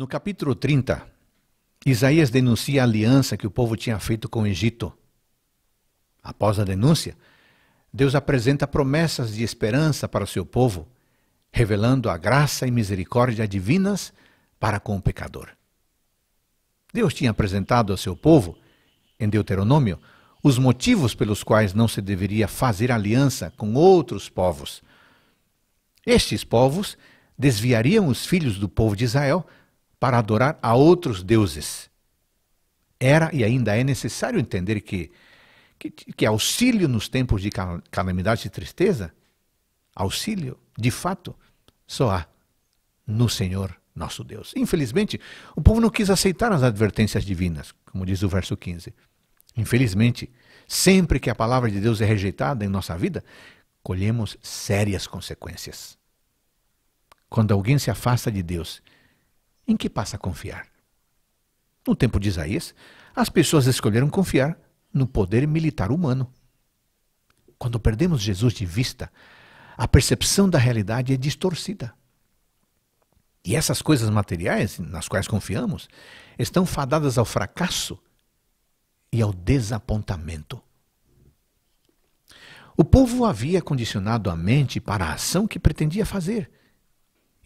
No capítulo 30, Isaías denuncia a aliança que o povo tinha feito com o Egito. Após a denúncia, Deus apresenta promessas de esperança para o seu povo, revelando a graça e misericórdia divinas para com o pecador. Deus tinha apresentado ao seu povo, em Deuteronômio, os motivos pelos quais não se deveria fazer aliança com outros povos. Estes povos desviariam os filhos do povo de Israel para adorar a outros deuses. Era e ainda é necessário entender que, que, que auxílio nos tempos de calamidade e tristeza, auxílio, de fato, só há no Senhor nosso Deus. Infelizmente, o povo não quis aceitar as advertências divinas, como diz o verso 15. Infelizmente, sempre que a palavra de Deus é rejeitada em nossa vida, colhemos sérias consequências. Quando alguém se afasta de Deus em que passa a confiar. No tempo de Isaías, as pessoas escolheram confiar no poder militar humano. Quando perdemos Jesus de vista, a percepção da realidade é distorcida. E essas coisas materiais nas quais confiamos estão fadadas ao fracasso e ao desapontamento. O povo havia condicionado a mente para a ação que pretendia fazer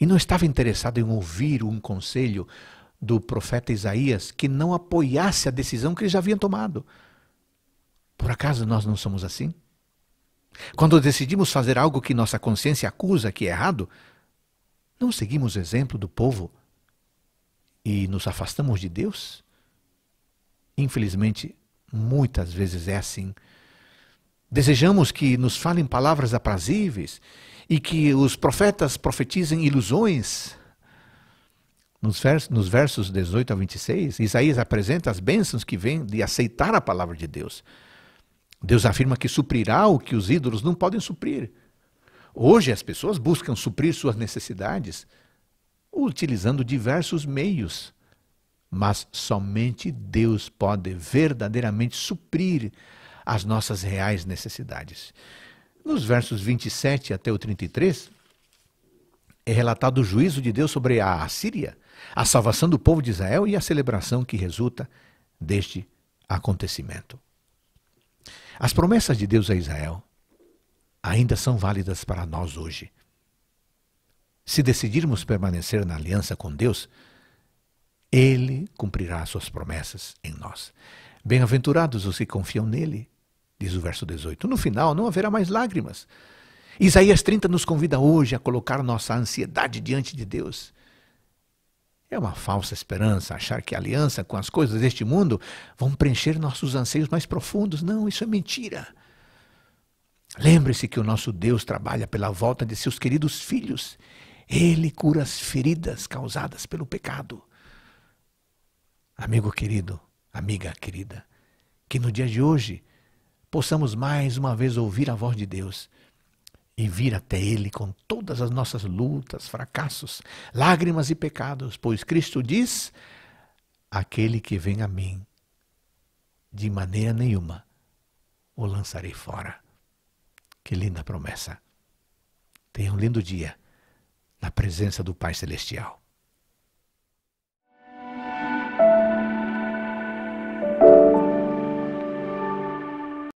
e não estava interessado em ouvir um conselho do profeta Isaías que não apoiasse a decisão que eles já haviam tomado. Por acaso nós não somos assim? Quando decidimos fazer algo que nossa consciência acusa que é errado, não seguimos o exemplo do povo e nos afastamos de Deus? Infelizmente, muitas vezes é assim. Desejamos que nos falem palavras aprazíveis e que os profetas profetizem ilusões. Nos versos, nos versos 18 a 26, Isaías apresenta as bênçãos que vêm de aceitar a palavra de Deus. Deus afirma que suprirá o que os ídolos não podem suprir. Hoje as pessoas buscam suprir suas necessidades utilizando diversos meios, mas somente Deus pode verdadeiramente suprir às nossas reais necessidades. Nos versos 27 até o 33, é relatado o juízo de Deus sobre a Assíria, a salvação do povo de Israel e a celebração que resulta deste acontecimento. As promessas de Deus a Israel ainda são válidas para nós hoje. Se decidirmos permanecer na aliança com Deus, Ele cumprirá suas promessas em nós. Bem-aventurados os que confiam nele diz o verso 18. No final não haverá mais lágrimas. Isaías 30 nos convida hoje a colocar nossa ansiedade diante de Deus. É uma falsa esperança achar que a aliança com as coisas deste mundo vão preencher nossos anseios mais profundos. Não, isso é mentira. Lembre-se que o nosso Deus trabalha pela volta de seus queridos filhos. Ele cura as feridas causadas pelo pecado. Amigo querido, amiga querida, que no dia de hoje possamos mais uma vez ouvir a voz de Deus e vir até Ele com todas as nossas lutas, fracassos, lágrimas e pecados, pois Cristo diz: Aquele que vem a mim, de maneira nenhuma o lançarei fora. Que linda promessa! Tenha um lindo dia na presença do Pai Celestial.